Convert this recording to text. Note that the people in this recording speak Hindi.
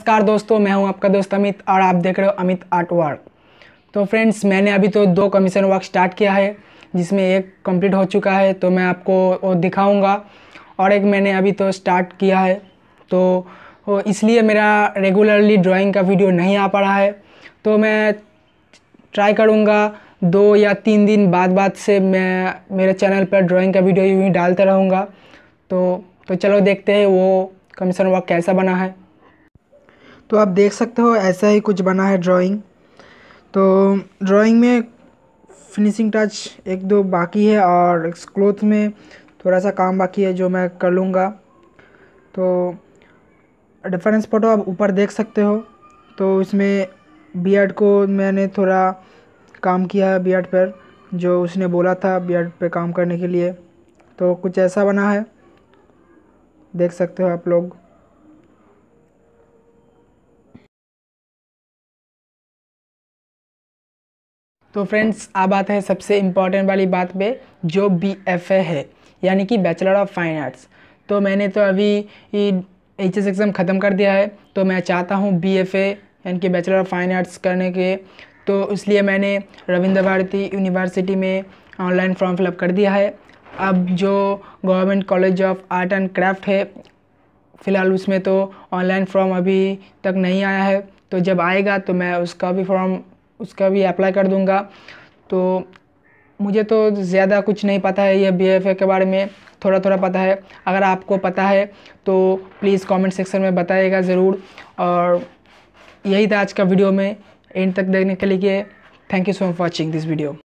नमस्कार दोस्तों मैं हूं आपका दोस्त अमित और आप देख रहे हो अमित आर्ट वर्क तो फ्रेंड्स मैंने अभी तो दो कमीशन वर्क स्टार्ट किया है जिसमें एक कंप्लीट हो चुका है तो मैं आपको वो दिखाऊंगा और एक मैंने अभी तो स्टार्ट किया है तो इसलिए मेरा रेगुलरली ड्राइंग का वीडियो नहीं आ पा रहा है तो मैं ट्राई करूँगा दो या तीन दिन बाद बाद से मैं मेरे चैनल पर ड्राइंग का वीडियो यूँ ही डालता रहूँगा तो तो चलो देखते हैं वो कमीशन वर्क कैसा बना है तो आप देख सकते हो ऐसा ही कुछ बना है ड्राइंग तो ड्राइंग में फिनिशिंग टच एक दो बाकी है और क्लोथ में थोड़ा सा काम बाकी है जो मैं कर लूँगा तो डिफरेंस फ़ोटो आप ऊपर देख सकते हो तो इसमें बियर्ड को मैंने थोड़ा काम किया है बियर्ड पर जो उसने बोला था बियर्ड पे काम करने के लिए तो कुछ ऐसा बना है देख सकते हो आप लोग तो फ्रेंड्स अब आते हैं सबसे इम्पॉर्टेंट वाली बात पे जो बी एफ ए है यानी कि बैचलर ऑफ फाइन आर्ट्स तो मैंने तो अभी एच एस एग्ज़ाम ख़त्म कर दिया है तो मैं चाहता हूँ बी एफ ए यानी कि बैचलर ऑफ फाइन आर्ट्स करने के तो इसलिए मैंने रविंद्र भारती यूनिवर्सिटी में ऑनलाइन फॉर्म फिलअप कर दिया है अब जो government college of art and craft है फ़िलहाल उसमें तो ऑनलाइन फॉर्म अभी तक नहीं आया है तो जब आएगा तो मैं उसका भी फॉर्म उसका भी अप्लाई कर दूँगा तो मुझे तो ज़्यादा कुछ नहीं पता है यह बी के बारे में थोड़ा थोड़ा पता है अगर आपको पता है तो प्लीज़ कमेंट सेक्शन में बताइएगा ज़रूर और यही था आज का वीडियो में एंड तक देखने के लिए thank you so much watching this video